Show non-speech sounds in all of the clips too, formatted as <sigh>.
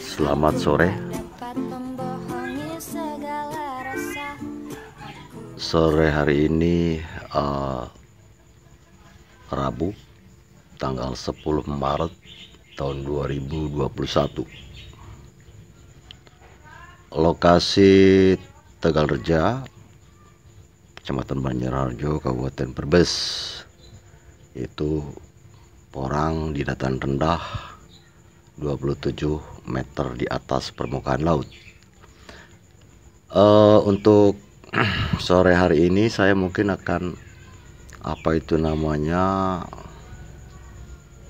Selamat sore Sore hari ini uh, Rabu tanggal 10 Maret tahun 2021 Lokasi Tegal Reja Kecamatan Banjarharjo Kabupaten Perbes, itu porang di dataran rendah 27 meter di atas permukaan laut uh, untuk <clears throat> sore hari ini saya mungkin akan apa itu namanya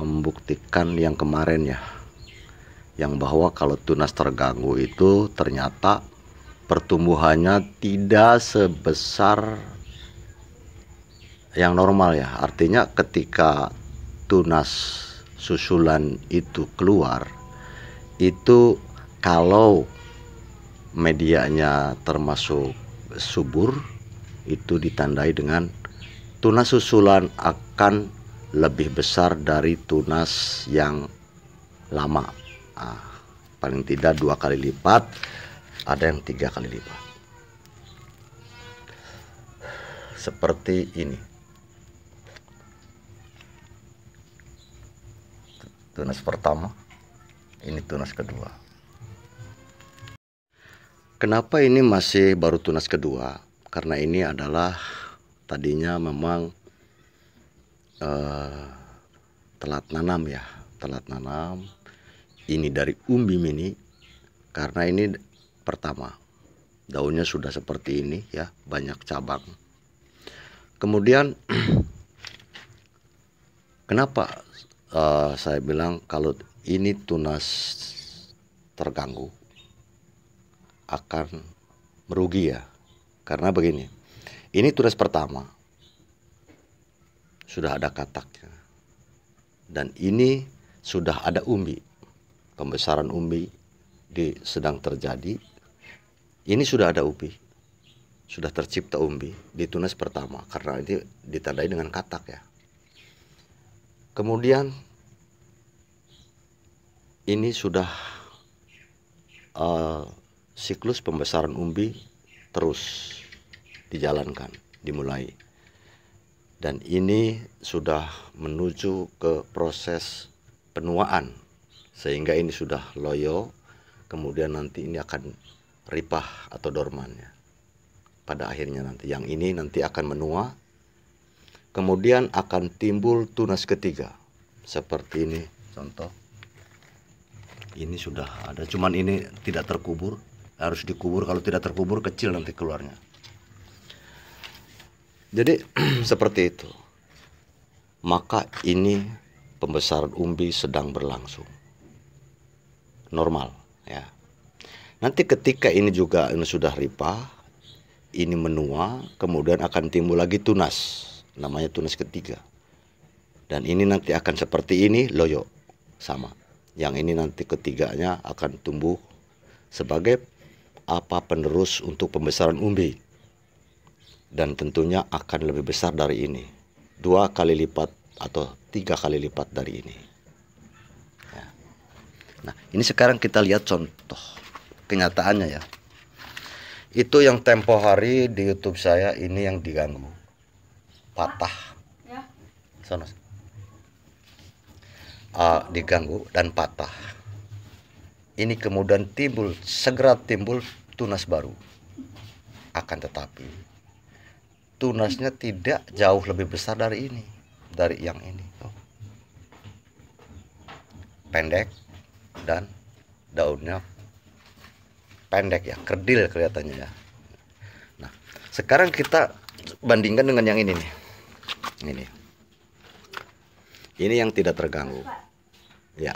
membuktikan yang kemarin ya yang bahwa kalau tunas terganggu itu ternyata pertumbuhannya tidak sebesar yang normal ya artinya ketika tunas susulan itu keluar itu kalau medianya termasuk subur itu ditandai dengan tunas susulan akan lebih besar dari tunas yang lama nah, paling tidak dua kali lipat ada yang tiga kali lipat seperti ini tunas pertama ini tunas kedua kenapa ini masih baru tunas kedua karena ini adalah tadinya memang uh, telat nanam ya telat nanam ini dari umbi mini karena ini pertama daunnya sudah seperti ini ya banyak cabang kemudian <clears throat> kenapa uh, saya bilang kalau ini tunas terganggu akan merugi ya karena begini ini tunas pertama sudah ada kataknya dan ini sudah ada umbi pembesaran umbi di sedang terjadi ini sudah ada umbi sudah tercipta umbi di tunas pertama karena ini ditandai dengan katak ya kemudian ini sudah uh, siklus pembesaran umbi terus dijalankan dimulai dan ini sudah menuju ke proses penuaan sehingga ini sudah loyo kemudian nanti ini akan ripah atau dormannya pada akhirnya nanti yang ini nanti akan menua kemudian akan timbul tunas ketiga seperti ini contoh ini sudah ada cuman ini tidak terkubur harus dikubur kalau tidak terkubur kecil nanti keluarnya jadi <clears throat> seperti itu maka ini pembesaran umbi sedang berlangsung normal ya nanti ketika ini juga ini sudah ripah ini menua kemudian akan timbul lagi tunas namanya tunas ketiga dan ini nanti akan seperti ini loyo sama yang ini nanti ketiganya akan tumbuh sebagai apa penerus untuk pembesaran umbi dan tentunya akan lebih besar dari ini dua kali lipat atau tiga kali lipat dari ini ya. nah ini sekarang kita lihat contoh kenyataannya ya itu yang tempo hari di YouTube saya ini yang diganggu patah ya. sono uh, diganggu dan patah ini kemudian timbul segera timbul tunas baru akan tetapi tunasnya tidak jauh lebih besar dari ini dari yang ini oh. pendek dan daunnya pendek ya kerdil kelihatannya ya nah sekarang kita bandingkan dengan yang ini nih ini ini yang tidak terganggu ya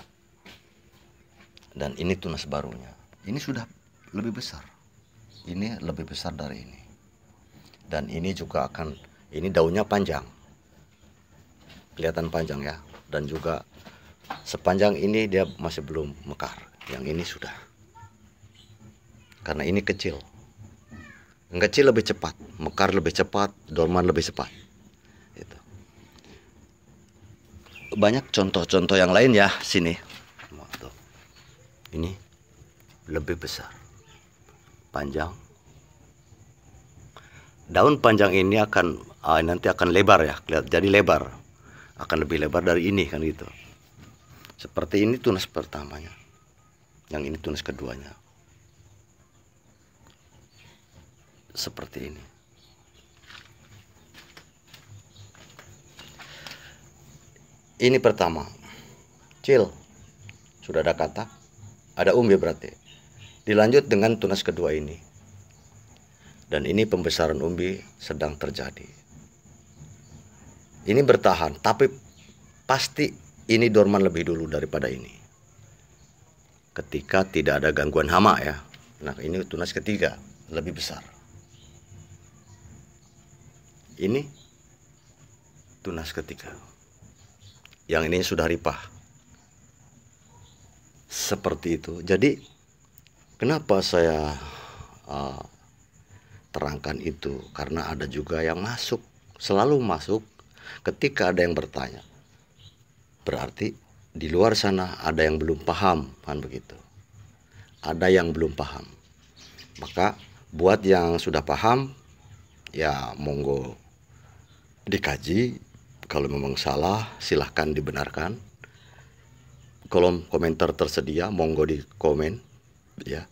dan ini tunas barunya ini sudah lebih besar ini lebih besar dari ini dan ini juga akan ini daunnya panjang kelihatan panjang ya dan juga sepanjang ini dia masih belum mekar yang ini sudah karena ini kecil yang kecil lebih cepat mekar lebih cepat dorman lebih cepat banyak contoh-contoh yang lain ya sini ini lebih besar panjang daun panjang ini akan ah, nanti akan lebar ya lihat jadi lebar akan lebih lebar dari ini kan gitu seperti ini tunas pertamanya yang ini tunas keduanya seperti ini Ini pertama. Cil. Sudah ada kata? Ada umbi berarti. Dilanjut dengan tunas kedua ini. Dan ini pembesaran umbi sedang terjadi. Ini bertahan, tapi pasti ini dorman lebih dulu daripada ini. Ketika tidak ada gangguan hama ya. Nah, ini tunas ketiga, lebih besar. Ini tunas ketiga yang ini sudah ripah seperti itu jadi kenapa saya uh, terangkan itu karena ada juga yang masuk selalu masuk ketika ada yang bertanya berarti di luar sana ada yang belum paham kan begitu ada yang belum paham maka buat yang sudah paham ya monggo dikaji kalau memang salah, silahkan dibenarkan. Kolom komentar tersedia, monggo di komen. Ya,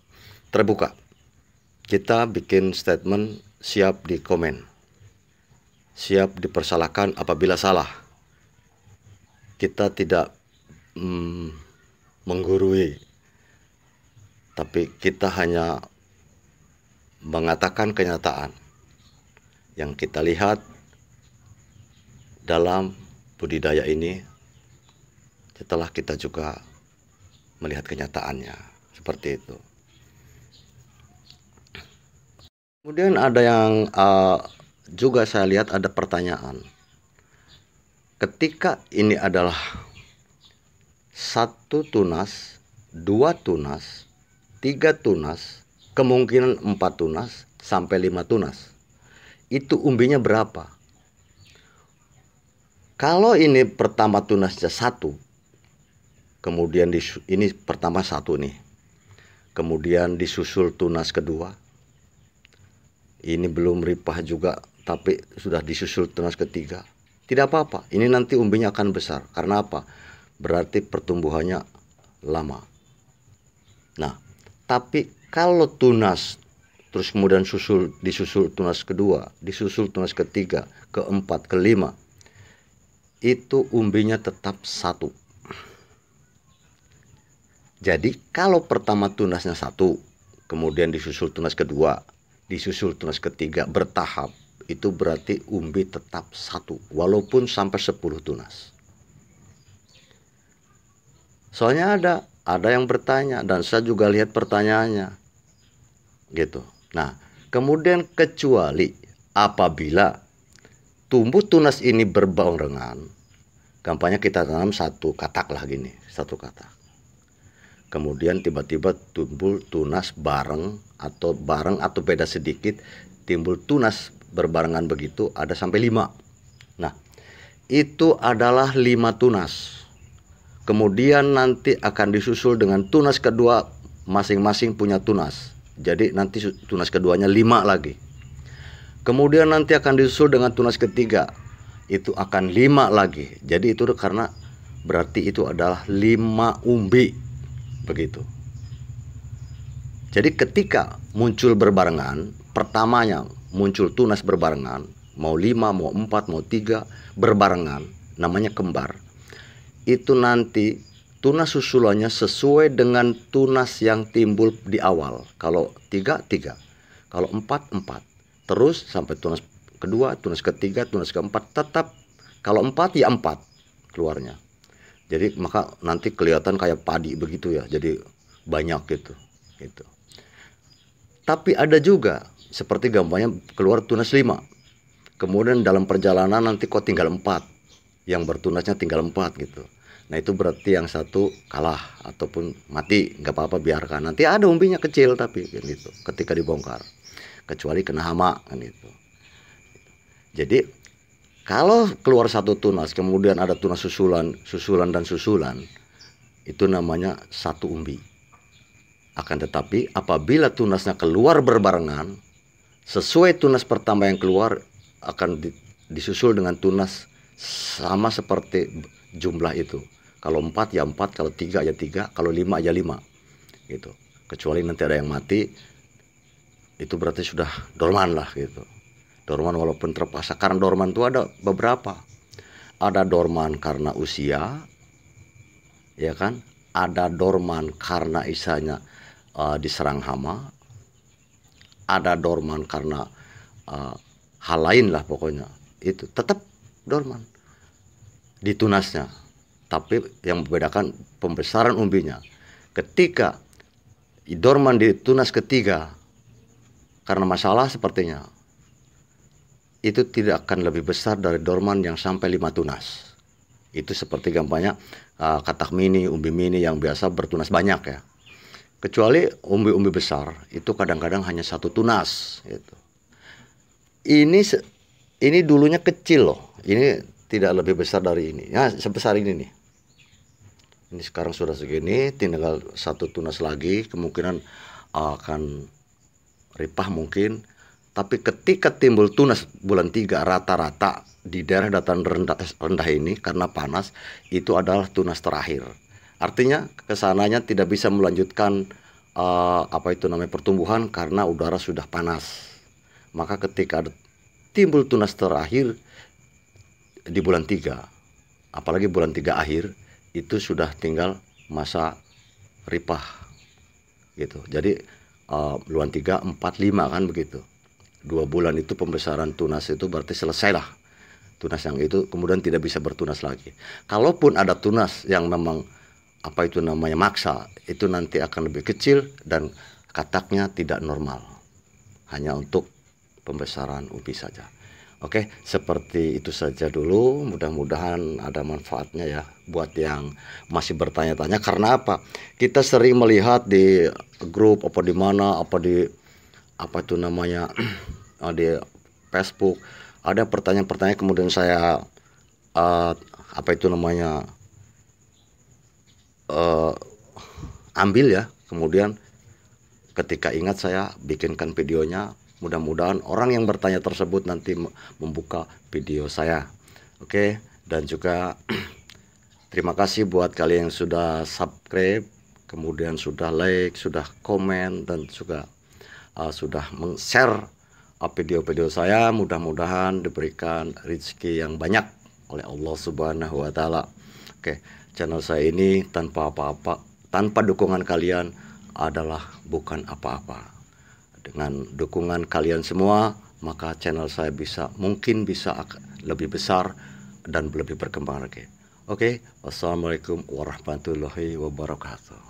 terbuka. Kita bikin statement siap di komen. Siap dipersalahkan apabila salah. Kita tidak mm, menggurui, tapi kita hanya mengatakan kenyataan yang kita lihat dalam budidaya ini setelah kita juga melihat kenyataannya seperti itu kemudian ada yang uh, juga saya lihat ada pertanyaan ketika ini adalah satu tunas dua tunas tiga tunas kemungkinan empat tunas sampai lima tunas itu umbinya berapa kalau ini pertama tunasnya satu, kemudian disu, ini pertama satu nih, kemudian disusul tunas kedua, ini belum ripah juga, tapi sudah disusul tunas ketiga, tidak apa-apa. Ini nanti umbinya akan besar. Karena apa? Berarti pertumbuhannya lama. Nah, tapi kalau tunas terus kemudian susul disusul tunas kedua, disusul tunas ketiga, keempat, kelima, itu umbinya tetap satu. Jadi kalau pertama tunasnya satu, kemudian disusul tunas kedua, disusul tunas ketiga bertahap, itu berarti umbi tetap satu, walaupun sampai sepuluh tunas. Soalnya ada, ada yang bertanya dan saya juga lihat pertanyaannya. Gitu. Nah, kemudian kecuali apabila tumbuh tunas ini berbarengan, kampanye kita tanam satu katak lah gini, satu katak. Kemudian tiba-tiba tumbuh tunas bareng atau bareng atau beda sedikit timbul tunas berbarengan begitu ada sampai lima. Nah, itu adalah lima tunas. Kemudian nanti akan disusul dengan tunas kedua masing-masing punya tunas. Jadi nanti tunas keduanya lima lagi. Kemudian nanti akan disusul dengan tunas ketiga. Itu akan lima lagi. Jadi itu karena berarti itu adalah lima umbi. Begitu. Jadi ketika muncul berbarengan, pertamanya muncul tunas berbarengan, mau lima, mau empat, mau tiga, berbarengan, namanya kembar. Itu nanti tunas susulannya sesuai dengan tunas yang timbul di awal. Kalau tiga, tiga. Kalau empat, empat terus sampai tunas kedua, tunas ketiga, tunas keempat tetap kalau empat ya empat keluarnya. Jadi maka nanti kelihatan kayak padi begitu ya. Jadi banyak gitu, gitu. Tapi ada juga seperti gambarnya keluar tunas lima. Kemudian dalam perjalanan nanti kok tinggal empat, yang bertunasnya tinggal empat gitu. Nah itu berarti yang satu kalah ataupun mati, nggak apa-apa biarkan. Nanti ada umbinya kecil tapi gitu ketika dibongkar kecuali kena hama kan itu. Jadi kalau keluar satu tunas kemudian ada tunas susulan, susulan dan susulan itu namanya satu umbi. Akan tetapi apabila tunasnya keluar berbarengan sesuai tunas pertama yang keluar akan di, disusul dengan tunas sama seperti jumlah itu. Kalau empat ya empat, kalau tiga ya tiga, kalau lima ya lima, gitu. Kecuali nanti ada yang mati, itu berarti sudah dorman lah gitu dorman walaupun terpaksa karena dorman itu ada beberapa ada dorman karena usia ya kan ada dorman karena isanya uh, diserang hama ada dorman karena uh, hal lain lah pokoknya itu tetap dorman di tunasnya tapi yang membedakan pembesaran umbinya ketika dorman di tunas ketiga karena masalah sepertinya itu tidak akan lebih besar dari dorman yang sampai lima tunas. Itu seperti gampangnya uh, katak mini, umbi mini yang biasa bertunas banyak ya. Kecuali umbi-umbi besar itu kadang-kadang hanya satu tunas gitu. Ini ini dulunya kecil loh. Ini tidak lebih besar dari ini. Ya sebesar ini nih. Ini sekarang sudah segini, tinggal satu tunas lagi kemungkinan akan ripah mungkin. Tapi ketika timbul tunas bulan 3 rata-rata di daerah dataran rendah, rendah ini karena panas itu adalah tunas terakhir. Artinya kesananya tidak bisa melanjutkan uh, apa itu namanya pertumbuhan karena udara sudah panas. Maka ketika ada timbul tunas terakhir di bulan 3 apalagi bulan 3 akhir itu sudah tinggal masa ripah gitu. Jadi uh, eh, luan tiga empat lima kan begitu. Dua bulan itu pembesaran tunas itu berarti selesailah tunas yang itu kemudian tidak bisa bertunas lagi. Kalaupun ada tunas yang memang apa itu namanya maksa, itu nanti akan lebih kecil dan kataknya tidak normal. Hanya untuk pembesaran ubi saja. Oke, seperti itu saja dulu. Mudah-mudahan ada manfaatnya ya buat yang masih bertanya-tanya karena apa? Kita sering melihat di grup apa di mana, apa di apa itu namanya <clears throat> di Facebook ada pertanyaan-pertanyaan kemudian saya uh, apa itu namanya uh, ambil ya. Kemudian ketika ingat saya bikinkan videonya Mudah-mudahan orang yang bertanya tersebut nanti membuka video saya. Oke, dan juga <clears throat> terima kasih buat kalian yang sudah subscribe, kemudian sudah like, sudah komen dan juga uh, sudah meng-share uh, video-video saya. Mudah-mudahan diberikan rezeki yang banyak oleh Allah Subhanahu wa taala. Oke, channel saya ini tanpa apa-apa, tanpa dukungan kalian adalah bukan apa-apa dengan dukungan kalian semua maka channel saya bisa mungkin bisa lebih besar dan lebih berkembang lagi. Oke, okay? wassalamualaikum warahmatullahi wabarakatuh.